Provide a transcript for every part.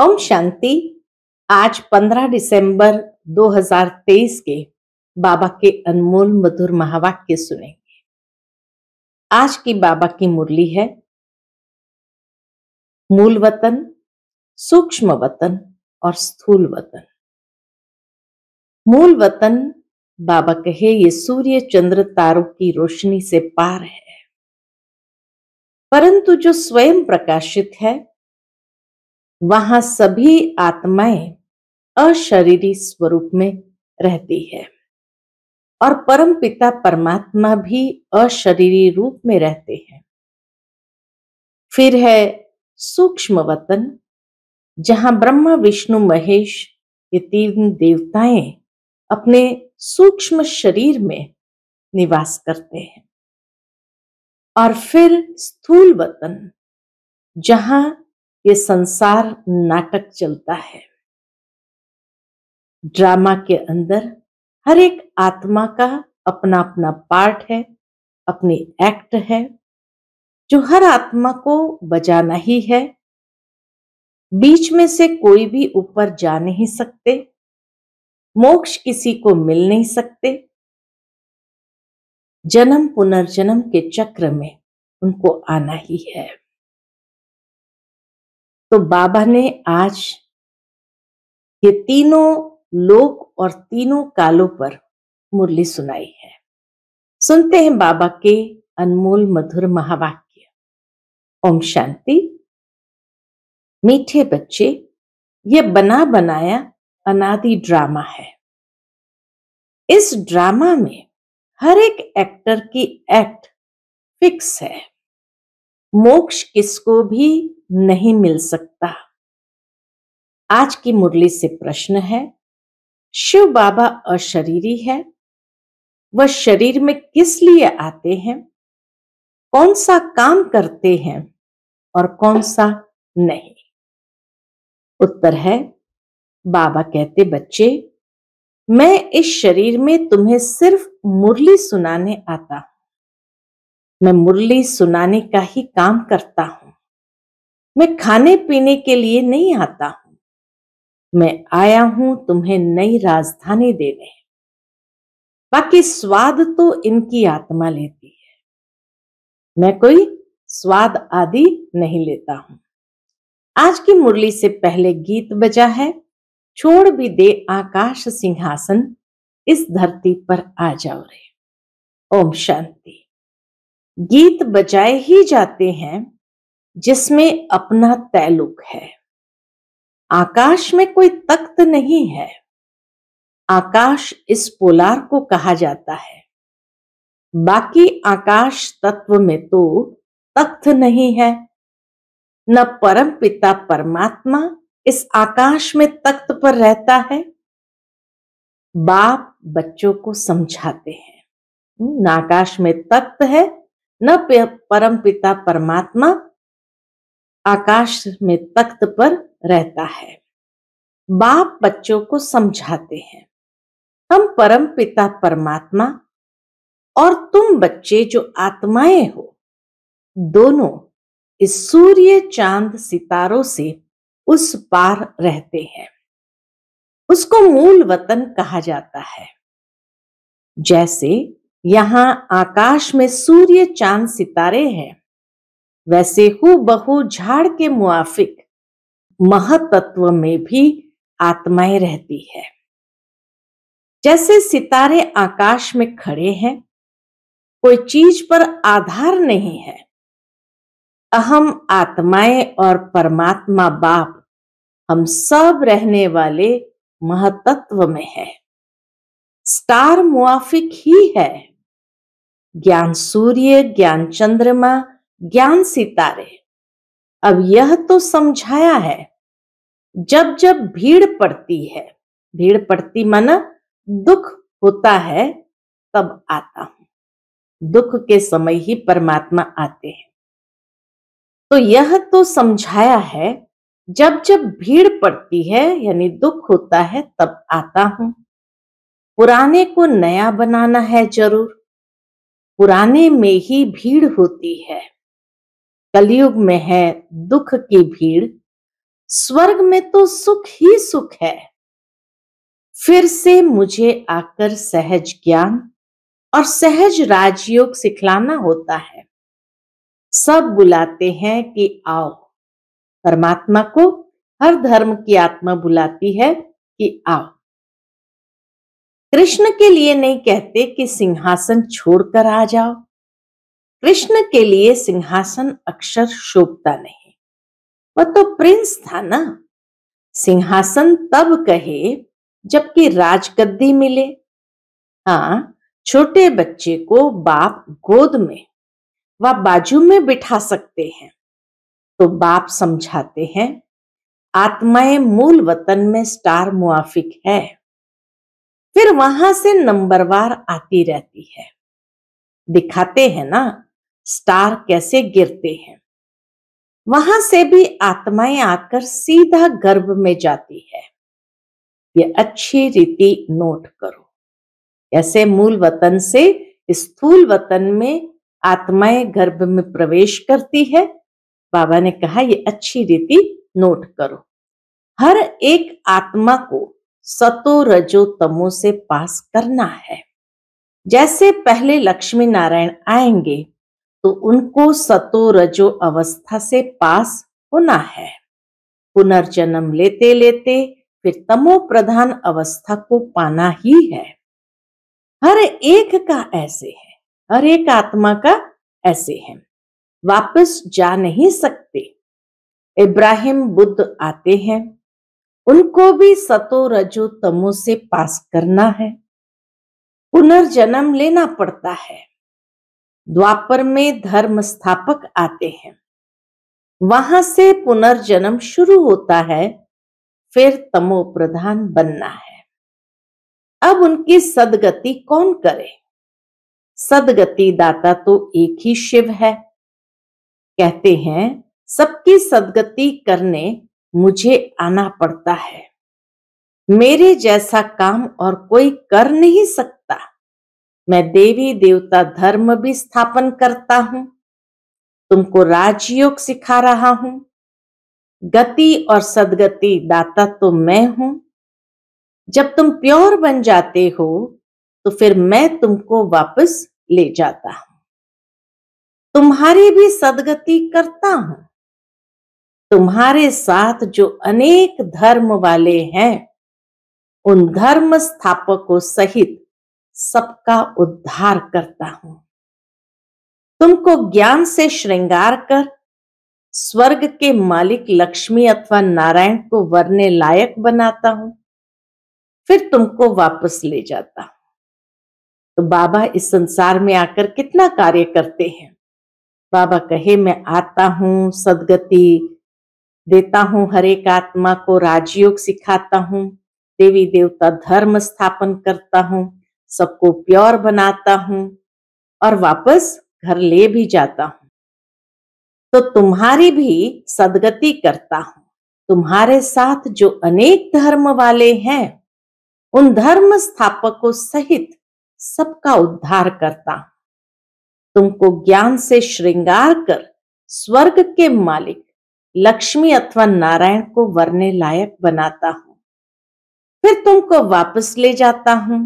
ओम शांति आज 15 दिसंबर 2023 के बाबा के अनमोल मधुर महावाक्य सुनेंगे आज की बाबा की मुरली है मूल वतन सूक्ष्म वतन और स्थूल वतन मूल वतन बाबा कहे ये सूर्य चंद्र तारों की रोशनी से पार है परंतु जो स्वयं प्रकाशित है वहां सभी आत्माएं अशरीरी स्वरूप में रहती है और परम पिता परमात्मा भी अशरीरी रूप में रहते हैं फिर है सूक्ष्म वतन जहां ब्रह्मा विष्णु महेश ये तीन देवताएं अपने सूक्ष्म शरीर में निवास करते हैं और फिर स्थूल वतन जहां ये संसार नाटक चलता है ड्रामा के अंदर हर एक आत्मा का अपना अपना पार्ट है अपनी एक्ट है जो हर आत्मा को बजाना ही है बीच में से कोई भी ऊपर जा नहीं सकते मोक्ष किसी को मिल नहीं सकते जन्म पुनर्जन्म के चक्र में उनको आना ही है तो बाबा ने आज ये तीनों लोक और तीनों कालों पर मुरली सुनाई है सुनते हैं बाबा के अनमोल मधुर महावाक्य ओम शांति मीठे बच्चे ये बना बनाया अनादि ड्रामा है इस ड्रामा में हर एक एक्टर की एक्ट फिक्स है मोक्ष किसको भी नहीं मिल सकता आज की मुरली से प्रश्न है शिव बाबा अशरीरी है वह शरीर में किस लिए आते हैं कौन सा काम करते हैं और कौन सा नहीं उत्तर है बाबा कहते बच्चे मैं इस शरीर में तुम्हें सिर्फ मुरली सुनाने आता हूं मैं मुरली सुनाने का ही काम करता हूं मैं खाने पीने के लिए नहीं आता हूं मैं आया हूं तुम्हें नई राजधानी देने बाकी स्वाद तो इनकी आत्मा लेती है मैं कोई स्वाद आदि नहीं लेता हूं आज की मुरली से पहले गीत बजा है छोड़ भी दे आकाश सिंहासन इस धरती पर आ जाओ रे ओम शांति गीत बजाए ही जाते हैं जिसमें अपना तैलुक है आकाश में कोई तख्त नहीं है आकाश इस पोलार को कहा जाता है बाकी आकाश तत्व में तो तख्त नहीं है न परम पिता परमात्मा इस आकाश में तख्त पर रहता है बाप बच्चों को समझाते हैं आकाश में तख्त है न परम पिता परमात्मा आकाश में तख्त पर रहता है बाप बच्चों को समझाते हैं हम परम पिता परमात्मा और तुम बच्चे जो आत्माएं हो दोनों इस सूर्य चांद सितारों से उस पार रहते हैं उसको मूल वतन कहा जाता है जैसे यहाँ आकाश में सूर्य चांद सितारे हैं वैसे हु बहु झाड़ के मुआफिक महतत्व में भी आत्माएं रहती है जैसे सितारे आकाश में खड़े हैं कोई चीज पर आधार नहीं है अहम आत्माएं और परमात्मा बाप हम सब रहने वाले महतत्व में है स्टार मुआफिक ही है ज्ञान सूर्य ज्ञान चंद्रमा ज्ञान सितारे अब यह तो समझाया है जब जब भीड़ पड़ती है भीड़ पड़ती मन दुख होता है तब आता हूं दुख के समय ही परमात्मा आते हैं तो यह तो समझाया है जब जब भीड़ पड़ती है यानी दुख होता है तब आता हूं पुराने को नया बनाना है जरूर पुराने में ही भीड़ होती है कलयुग में है दुख की भीड़ स्वर्ग में तो सुख ही सुख है फिर से मुझे आकर सहज ज्ञान और सहज राजयोग सिखलाना होता है सब बुलाते हैं कि आओ परमात्मा को हर धर्म की आत्मा बुलाती है कि आओ कृष्ण के लिए नहीं कहते कि सिंहासन छोड़कर आ जाओ कृष्ण के लिए सिंहासन अक्षर शोभता नहीं वह तो प्रिंस था ना सिंहासन तब कहे जबकि राजगद्दी मिले हाँ छोटे बच्चे को बाप गोद में व बाजू में बिठा सकते हैं तो बाप समझाते हैं आत्माएं मूल वतन में स्टार मुआफिक है फिर वहां से नंबरवार आती रहती है दिखाते हैं ना स्टार कैसे गिरते हैं वहां से भी आत्माएं आकर सीधा गर्भ में जाती है ये अच्छी रीति नोट करो ऐसे मूल वतन से स्थूल वतन में आत्माएं गर्भ में प्रवेश करती है बाबा ने कहा ये अच्छी रीति नोट करो हर एक आत्मा को सतो रजो तमो से पास करना है जैसे पहले लक्ष्मी नारायण आएंगे तो उनको सतो रजो अवस्था से पास होना है पुनर्जन्म लेते लेते फिर तमो प्रधान अवस्था को पाना ही है हर एक का ऐसे है हर एक आत्मा का ऐसे है वापस जा नहीं सकते इब्राहिम बुद्ध आते हैं उनको भी सतो रजो तमो से पास करना है पुनर्जन्म लेना पड़ता है द्वापर में धर्म स्थापक आते हैं वहां से पुनर्जन्म शुरू होता है फिर तमो प्रधान बनना है अब उनकी सदगति कौन करे सदगति दाता तो एक ही शिव है कहते हैं सबकी सदगति करने मुझे आना पड़ता है मेरे जैसा काम और कोई कर नहीं सकता मैं देवी देवता धर्म भी स्थापन करता हूं तुमको राजयोग सिखा रहा हूं गति और सदगति दाता तो मैं हूं जब तुम प्योर बन जाते हो तो फिर मैं तुमको वापस ले जाता हूं तुम्हारी भी सदगति करता हूं तुम्हारे साथ जो अनेक धर्म वाले हैं उन धर्म स्थापकों सहित सबका उद्धार करता हूं तुमको ज्ञान से श्रृंगार कर स्वर्ग के मालिक लक्ष्मी अथवा नारायण को वरने लायक बनाता हूं फिर तुमको वापस ले जाता हूं तो बाबा इस संसार में आकर कितना कार्य करते हैं बाबा कहे मैं आता हूं सदगति देता हूँ हर एक आत्मा को राजयोग सिखाता हूँ देवी देवता धर्म स्थापन करता हूँ सबको प्योर बनाता हूँ और वापस घर ले भी जाता हूँ तो तुम्हारी भी सदगति करता हूँ तुम्हारे साथ जो अनेक धर्म वाले हैं उन धर्म स्थापकों सहित सबका उद्धार करता हूं तुमको ज्ञान से श्रृंगार कर स्वर्ग के मालिक लक्ष्मी अथवा नारायण को वरने लायक बनाता हूं फिर तुमको वापस ले जाता हूं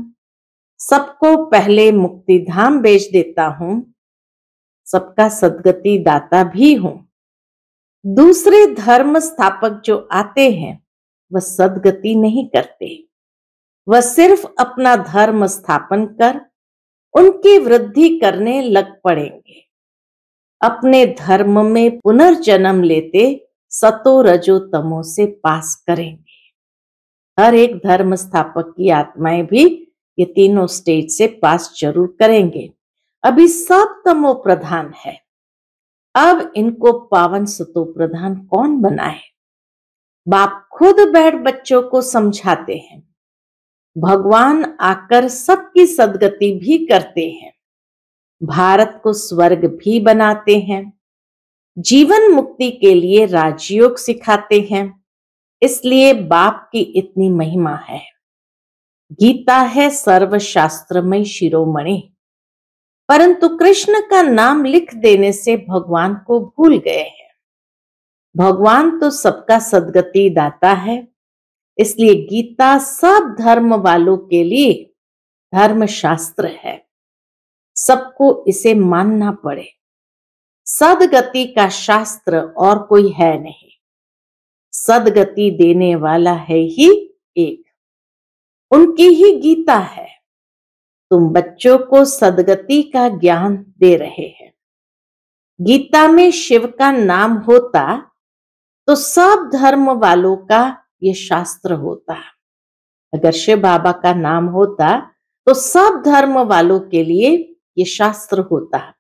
सबको पहले मुक्ति धाम बेच देता हूं सबका सदगति दाता भी हूं दूसरे धर्म स्थापक जो आते हैं वह सदगति नहीं करते वह सिर्फ अपना धर्म स्थापन कर उनकी वृद्धि करने लग पड़ेंगे अपने धर्म में पुनर्जन्म लेते सतो रजो तमो से पास करेंगे हर एक धर्म स्थापक की आत्माएं भी ये तीनों स्टेज से पास जरूर करेंगे अभी सब तमो प्रधान है अब इनको पावन सतो प्रधान कौन बनाए बाप खुद बैठ बच्चों को समझाते हैं भगवान आकर सबकी सदगति भी करते हैं भारत को स्वर्ग भी बनाते हैं जीवन मुक्ति के लिए राजयोग सिखाते हैं इसलिए बाप की इतनी महिमा है गीता है सर्वशास्त्रमय शिरोमणि परंतु कृष्ण का नाम लिख देने से भगवान को भूल गए हैं भगवान तो सबका सदगति दाता है इसलिए गीता सब धर्म वालों के लिए धर्म शास्त्र है सबको इसे मानना पड़े सदगति का शास्त्र और कोई है नहीं सदगति देने वाला है ही एक उनकी ही गीता है तुम बच्चों को सदगति का ज्ञान दे रहे हैं गीता में शिव का नाम होता तो सब धर्म वालों का ये शास्त्र होता अगर शिव बाबा का नाम होता तो सब धर्म वालों के लिए ये शास्त्र होता है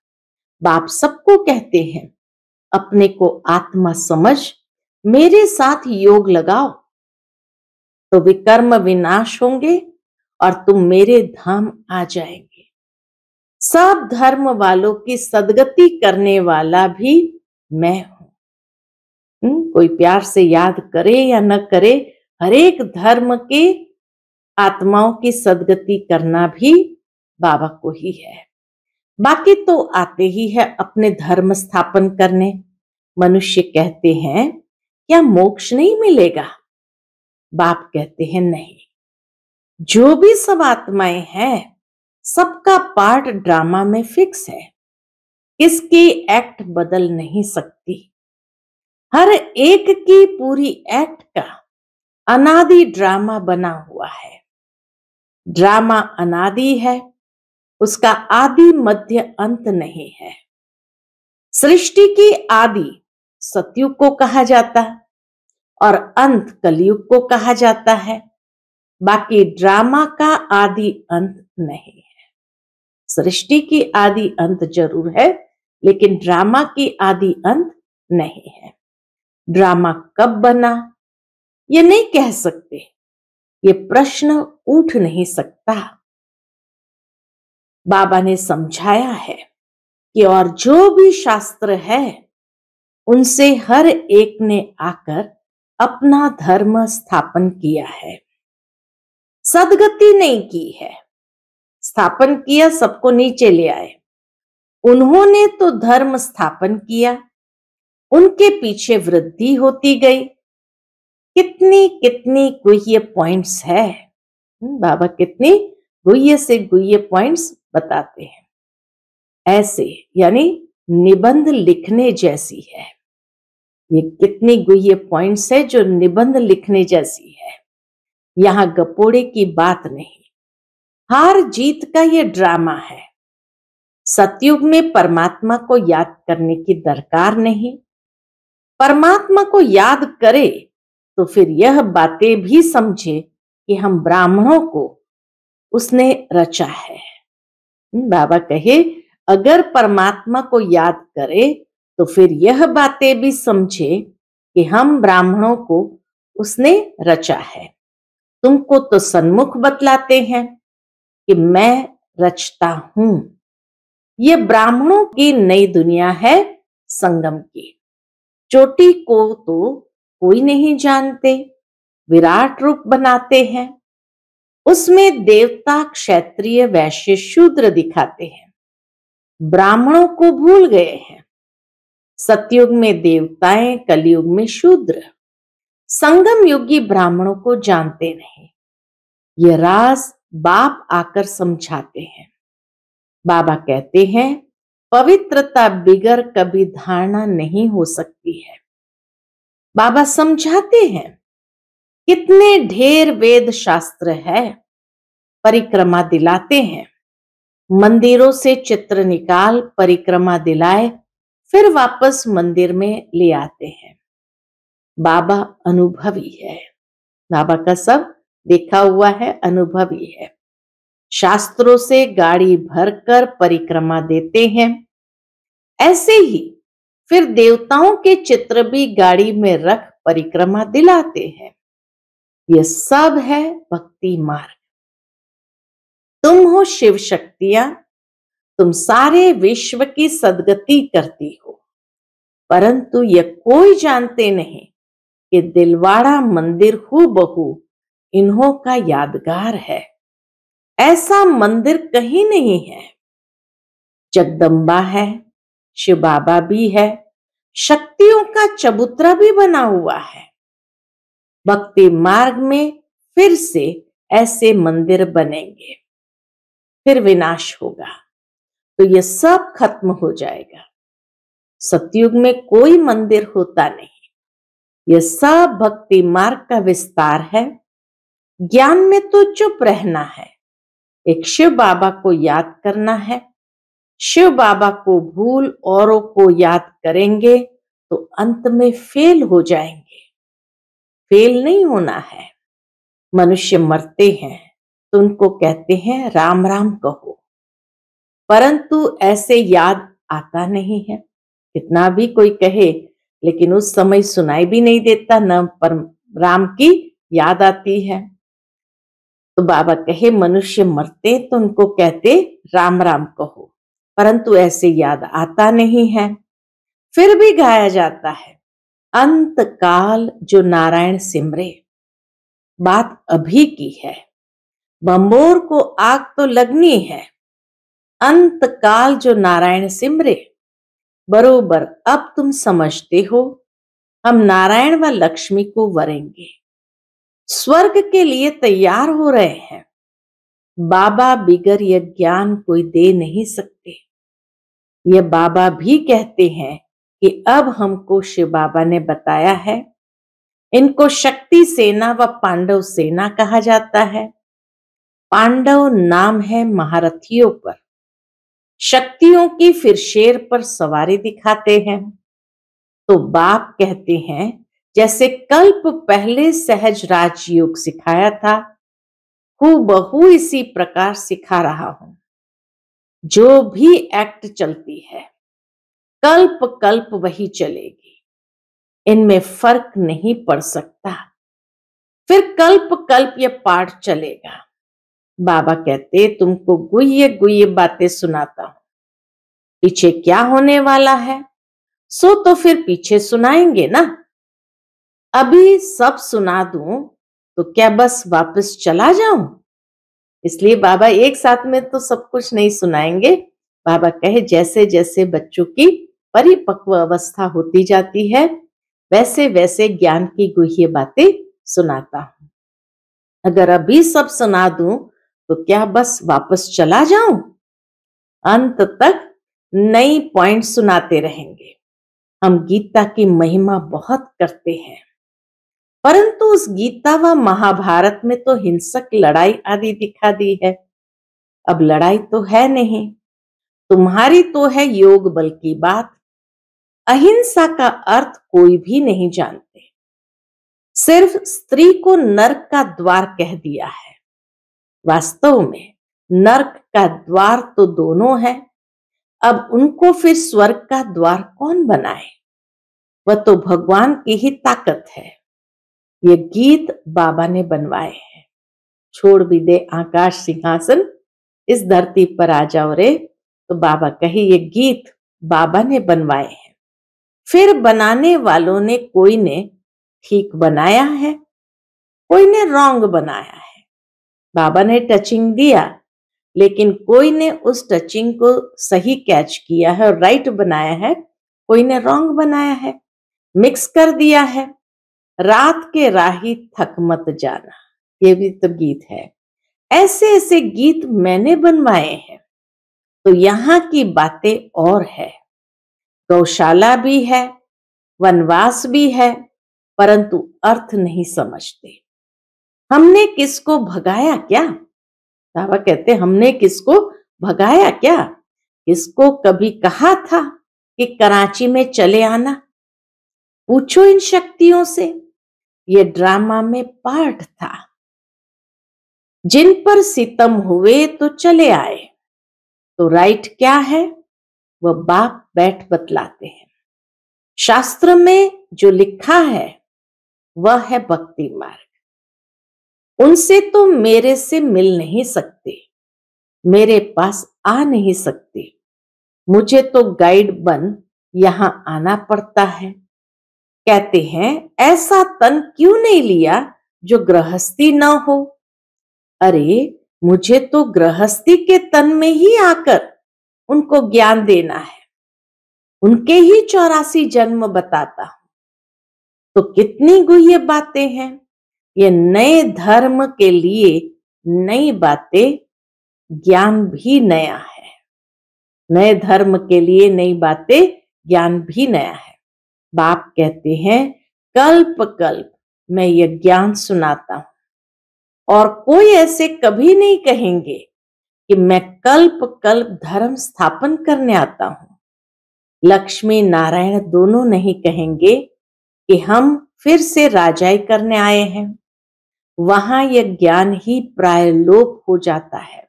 बाप सबको कहते हैं अपने को आत्मा समझ मेरे साथ योग लगाओ तो विकर्म विनाश होंगे और तुम मेरे धाम आ जाएंगे सब धर्म वालों की सदगति करने वाला भी मैं हूं हम्म, कोई प्यार से याद करे या न करे हरेक धर्म के आत्माओं की सदगति करना भी बाबा को ही है बाकी तो आते ही है अपने धर्म स्थापन करने मनुष्य कहते हैं क्या मोक्ष नहीं मिलेगा बाप कहते हैं नहीं जो भी सब आत्माएं हैं सबका पार्ट ड्रामा में फिक्स है इसकी एक्ट बदल नहीं सकती हर एक की पूरी एक्ट का अनादि ड्रामा बना हुआ है ड्रामा अनादि है उसका आदि मध्य अंत नहीं है सृष्टि की आदि सतयुग को कहा जाता है और अंत कलयुग को कहा जाता है बाकी ड्रामा का आदि अंत नहीं है सृष्टि की आदि अंत जरूर है लेकिन ड्रामा की आदि अंत नहीं है ड्रामा कब बना ये नहीं कह सकते ये प्रश्न उठ नहीं सकता बाबा ने समझाया है कि और जो भी शास्त्र है उनसे हर एक ने आकर अपना धर्म स्थापन किया है सदगति नहीं की है स्थापन किया सबको नीचे ले आए उन्होंने तो धर्म स्थापन किया उनके पीछे वृद्धि होती गई कितनी कितनी गुह्य पॉइंट्स है हम्म, बाबा कितनी गुह्य से गुह्य पॉइंट्स बताते हैं ऐसे यानी निबंध लिखने जैसी है ये कितनी गुहे पॉइंट्स है जो निबंध लिखने जैसी है यहां गपोड़े की बात नहीं हार जीत का ये ड्रामा है सतयुग में परमात्मा को याद करने की दरकार नहीं परमात्मा को याद करे तो फिर यह बातें भी समझे कि हम ब्राह्मणों को उसने रचा है हम्म, बाबा कहे अगर परमात्मा को याद करे तो फिर यह बातें भी समझे कि हम ब्राह्मणों को उसने रचा है तुमको तो सन्मुख बतलाते हैं कि मैं रचता हूं यह ब्राह्मणों की नई दुनिया है संगम की चोटी को तो कोई नहीं जानते विराट रूप बनाते हैं उसमें देवता क्षेत्रीय वैश्य शूद्र दिखाते हैं ब्राह्मणों को भूल गए हैं सत्युग में देवताएं कलयुग में शूद्र संगम योगी ब्राह्मणों को जानते नहीं यह राज बाप आकर समझाते हैं बाबा कहते हैं पवित्रता बिगर कभी धारणा नहीं हो सकती है बाबा समझाते हैं कितने ढेर वेद शास्त्र है परिक्रमा दिलाते हैं मंदिरों से चित्र निकाल परिक्रमा दिलाए फिर वापस मंदिर में ले आते हैं बाबा अनुभवी है बाबा का सब देखा हुआ है अनुभवी है शास्त्रों से गाड़ी भरकर परिक्रमा देते हैं ऐसे ही फिर देवताओं के चित्र भी गाड़ी में रख परिक्रमा दिलाते हैं ये सब है भक्ति मार्ग तुम हो शिव शक्तियां तुम सारे विश्व की सदगति करती हो परंतु ये कोई जानते नहीं कि दिलवाड़ा मंदिर हु बहु इन्हों का यादगार है ऐसा मंदिर कहीं नहीं है जगदम्बा है शिव बाबा भी है शक्तियों का चबूतरा भी बना हुआ है भक्ति मार्ग में फिर से ऐसे मंदिर बनेंगे फिर विनाश होगा तो ये सब खत्म हो जाएगा सत्युग में कोई मंदिर होता नहीं ये सब भक्ति मार्ग का विस्तार है ज्ञान में तो चुप रहना है एक शिव बाबा को याद करना है शिव बाबा को भूल औरों को याद करेंगे तो अंत में फेल हो जाएंगे फेल नहीं होना है मनुष्य मरते हैं तो उनको कहते हैं राम राम कहो परंतु ऐसे याद आता नहीं है कितना भी कोई कहे लेकिन उस समय सुनाई भी नहीं देता न पर राम की याद आती है तो बाबा कहे मनुष्य मरते तो उनको कहते राम राम कहो परंतु ऐसे याद आता नहीं है फिर भी गाया जाता है अंत काल जो नारायण सिमरे बात अभी की है बम्बोर को आग तो लगनी है अंत काल जो नारायण सिमरे बरोबर अब तुम समझते हो हम नारायण व लक्ष्मी को वरेंगे स्वर्ग के लिए तैयार हो रहे हैं बाबा बिगर यह ज्ञान कोई दे नहीं सकते यह बाबा भी कहते हैं कि अब हमको शिव बाबा ने बताया है इनको शक्ति सेना व पांडव सेना कहा जाता है पांडव नाम है महारथियों पर शक्तियों की फिर शेर पर सवारी दिखाते हैं तो बाप कहते हैं जैसे कल्प पहले सहज राजयोग सिखाया था बहु इसी प्रकार सिखा रहा हूं जो भी एक्ट चलती है कल्प कल्प वही चलेगी इनमें फर्क नहीं पड़ सकता फिर कल्प कल्प यह पाठ चलेगा बाबा कहते तुमको गुह्य गुह्य बातें सुनाता हूं पीछे क्या होने वाला है सो तो फिर पीछे सुनाएंगे ना अभी सब सुना दूं तो क्या बस वापस चला जाऊं इसलिए बाबा एक साथ में तो सब कुछ नहीं सुनाएंगे बाबा कहे जैसे जैसे बच्चों की परिपक्व अवस्था होती जाती है वैसे वैसे ज्ञान की गुह्य बातें सुनाता हूं अगर अभी सब सुना दूं तो क्या बस वापस चला जाऊं अंत तक नई पॉइंट सुनाते रहेंगे हम गीता की महिमा बहुत करते हैं परंतु उस गीता व महाभारत में तो हिंसक लड़ाई आदि दिखा दी है अब लड़ाई तो है नहीं तुम्हारी तो है योग बल की बात अहिंसा का अर्थ कोई भी नहीं जानते सिर्फ स्त्री को नर्क का द्वार कह दिया है वास्तव में नर्क का द्वार तो दोनों है अब उनको फिर स्वर्ग का द्वार कौन बनाए वह तो भगवान की ही ताकत है ये गीत बाबा ने बनवाए हैं छोड़ भी दे आकाश सिंहासन इस धरती पर आ जाओ रे तो बाबा कहे ये गीत बाबा ने बनवाए हैं फिर बनाने वालों ने कोई ने ठीक बनाया है कोई ने रॉन्ग बनाया है बाबा ने टचिंग दिया लेकिन कोई ने उस टचिंग को सही कैच किया है और राइट बनाया है कोई ने रॉन्ग बनाया है मिक्स कर दिया है रात के राही थक मत जाना ये भी तो गीत है ऐसे ऐसे गीत मैंने बनवाए हैं तो यहाँ की बातें और है गौशाला भी है वनवास भी है परंतु अर्थ नहीं समझते हमने किसको भगाया क्या बाबा कहते हमने किसको भगाया क्या किसको कभी कहा था कि कराची में चले आना पूछो इन शक्तियों से ये ड्रामा में पार्ट था जिन पर सितम हुए तो चले आए तो राइट क्या है व बाप बैठ बतलाते हैं शास्त्र में जो लिखा है वह है भक्ति मार्ग उनसे तो मेरे से मिल नहीं सकते मेरे पास आ नहीं सकते मुझे तो गाइड बन यहां आना पड़ता है कहते हैं ऐसा तन क्यों नहीं लिया जो गृहस्थी ना हो अरे मुझे तो गृहस्थी के तन में ही आकर उनको ज्ञान देना है उनके ही चौरासी जन्म बताता हूं तो कितनी गुह्य बातें हैं ये नए धर्म के लिए नई बातें ज्ञान भी नया है नए धर्म के लिए नई बातें ज्ञान भी नया है बाप कहते हैं कल्प कल्प मैं ये ज्ञान सुनाता हूं और कोई ऐसे कभी नहीं कहेंगे कि मैं कल्प कल्प धर्म स्थापन करने आता हूं लक्ष्मी नारायण दोनों नहीं कहेंगे कि हम फिर से राजाई करने आए हैं वहां यह ज्ञान ही प्राय लोप हो जाता है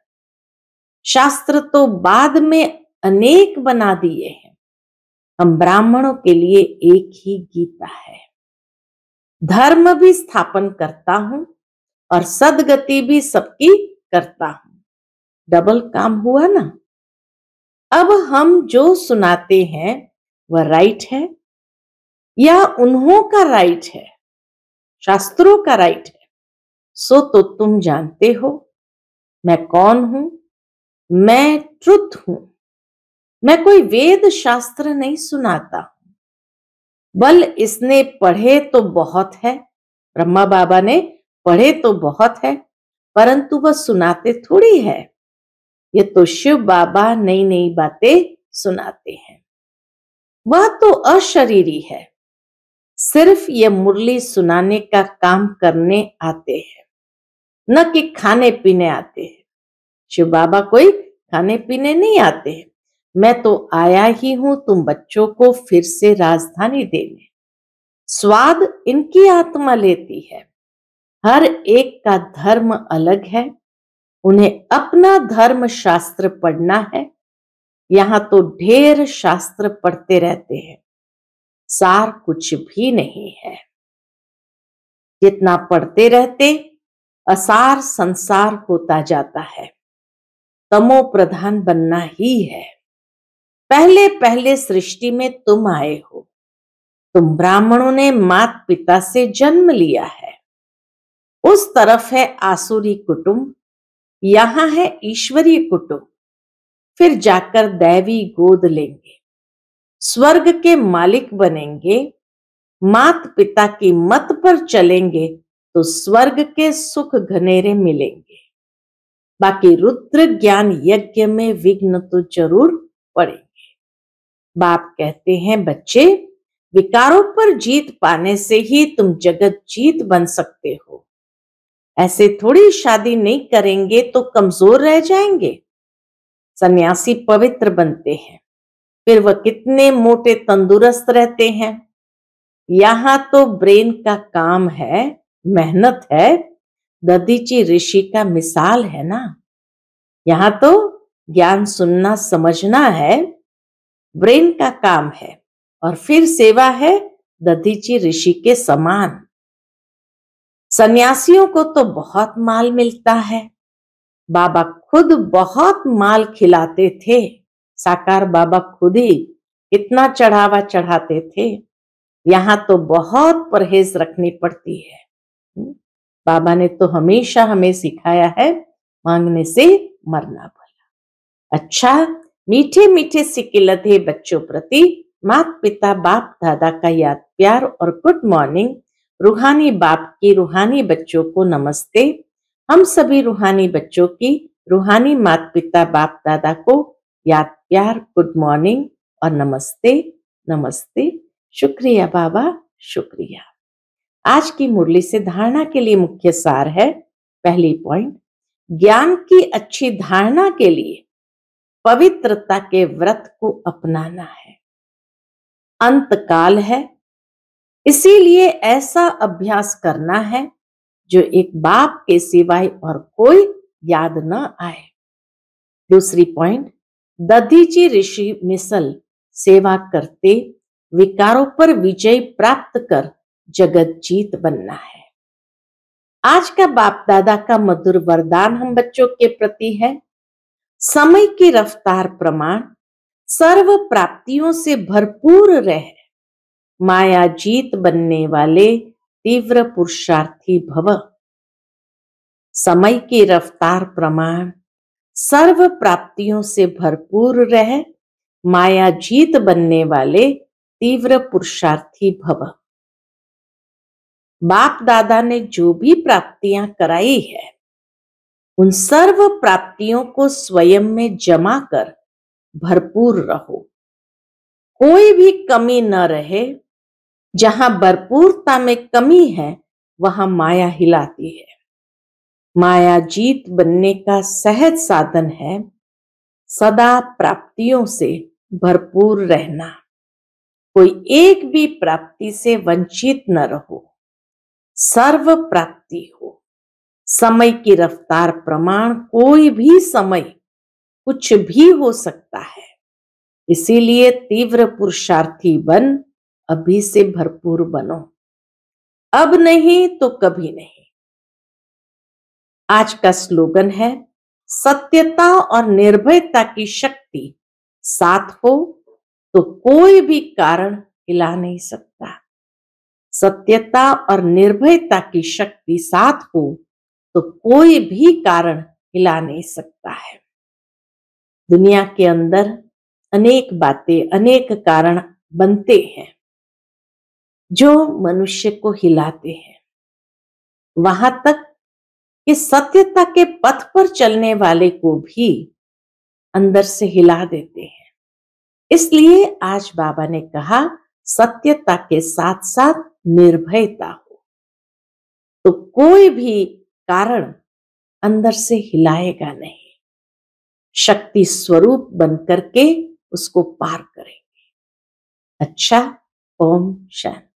शास्त्र तो बाद में अनेक बना दिए हैं हम ब्राह्मणों के लिए एक ही गीता है धर्म भी स्थापन करता हूं और सदगति भी सबकी करता हूं डबल काम हुआ ना अब हम जो सुनाते हैं वह राइट है या उन्हों का राइट है शास्त्रों का राइट है सो तो तुम जानते हो मैं कौन हूं मैं ट्रुथ हूं मैं कोई वेद शास्त्र नहीं सुनाता हूं बल इसने पढ़े तो बहुत है ब्रह्मा बाबा ने पढ़े तो बहुत है परंतु वह सुनाते थोड़ी है ये तो शिव बाबा नई नई बातें सुनाते हैं वह तो अशरीरी है सिर्फ ये मुरली सुनाने का काम करने आते हैं न कि खाने पीने आते हैं शिव बाबा कोई खाने पीने नहीं आते हैं मैं तो आया ही हूं तुम बच्चों को फिर से राजधानी देने स्वाद इनकी आत्मा लेती है हर एक का धर्म अलग है उन्हें अपना धर्म शास्त्र पढ़ना है यहां तो ढेर शास्त्र पढ़ते रहते हैं सार कुछ भी नहीं है जितना पढ़ते रहते असार संसार होता जाता है तमो प्रधान बनना ही है पहले पहले सृष्टि में तुम आए हो तुम ब्राह्मणों ने मात पिता से जन्म लिया है उस तरफ है आसुरी कुटुंब यहाँ है ईश्वरीय कुटुंब फिर जाकर दैवी गोद लेंगे स्वर्ग के मालिक बनेंगे मात पिता की मत पर चलेंगे तो स्वर्ग के सुख घनेरे मिलेंगे बाकी रुद्र ज्ञान यज्ञ में विघ्न तो जरूर पड़ेंगे बाप कहते हैं बच्चे विकारों पर जीत पाने से ही तुम जगत जीत बन सकते हो ऐसे थोड़ी शादी नहीं करेंगे तो कमजोर रह जाएंगे सन्यासी पवित्र बनते हैं फिर वह कितने मोटे तंदुरुस्त रहते हैं यहाँ तो ब्रेन का काम है मेहनत है ददीची ऋषि का मिसाल है ना यहाँ तो ज्ञान सुनना समझना है ब्रेन का काम है और फिर सेवा है दधीची ऋषि के समान सन्यासियों को तो बहुत माल मिलता है बाबा खुद बहुत माल खिलाते थे साकार बाबा खुद ही इतना चढ़ावा चढ़ाते थे यहाँ तो बहुत परहेज रखनी पड़ती है हम्म, बाबा ने तो हमेशा हमें सिखाया है मांगने से मरना भला अच्छा मीठे मीठे सिक्के बच्चों प्रति मात पिता बाप दादा का याद प्यार और गुड मॉर्निंग रूहानी बाप की रूहानी बच्चों को नमस्ते हम सभी रूहानी बच्चों की रूहानी माता पिता बाप दादा को याद प्यार गुड मॉर्निंग और नमस्ते नमस्ते शुक्रिया बाबा शुक्रिया आज की मुरली से धारणा के लिए मुख्य सार है पहली पॉइंट ज्ञान की अच्छी धारणा के लिए पवित्रता के व्रत को अपनाना है अंत काल है इसीलिए ऐसा अभ्यास करना है जो एक बाप के सिवाय और कोई याद न आए दूसरी पॉइंट दधीची ऋषि मिसल सेवा करते विकारों पर विजय प्राप्त कर जगत जीत बनना है आज का बाप दादा का मधुर वरदान हम बच्चों के प्रति है समय की रफ्तार प्रमाण सर्व प्राप्तियों से भरपूर रहे मायाजीत बनने वाले तीव्र पुरुषार्थी भव समय की रफ्तार प्रमाण सर्व प्राप्तियों से भरपूर रह मायाजीत बनने वाले तीव्र पुरुषार्थी भव बाप दादा ने जो भी प्राप्तियां कराई है उन सर्व प्राप्तियों को स्वयं में जमा कर भरपूर रहो कोई भी कमी न रहे जहां भरपूरता में कमी है वहां माया हिलाती है माया जीत बनने का सहज साधन है सदा प्राप्तियों से भरपूर रहना कोई एक भी प्राप्ति से वंचित न रहो सर्व प्राप्ति हो समय की रफ्तार प्रमाण कोई भी समय कुछ भी हो सकता है इसीलिए तीव्र पुरुषार्थी बन अभी से भरपूर बनो अब नहीं तो कभी नहीं आज का स्लोगन है सत्यता और निर्भयता की शक्ति साथ हो तो कोई भी कारण हिला नहीं सकता सत्यता और निर्भयता की शक्ति साथ हो तो कोई भी कारण हिला नहीं सकता है दुनिया के अंदर अनेक बातें अनेक कारण बनते हैं जो मनुष्य को हिलाते हैं वहां तक कि सत्यता के पथ पर चलने वाले को भी अंदर से हिला देते हैं इसलिए आज बाबा ने कहा सत्यता के साथ साथ निर्भयता हो तो कोई भी कारण अंदर से हिलाएगा नहीं शक्ति स्वरूप बन करके उसको पार करेंगे अच्छा ओम शांति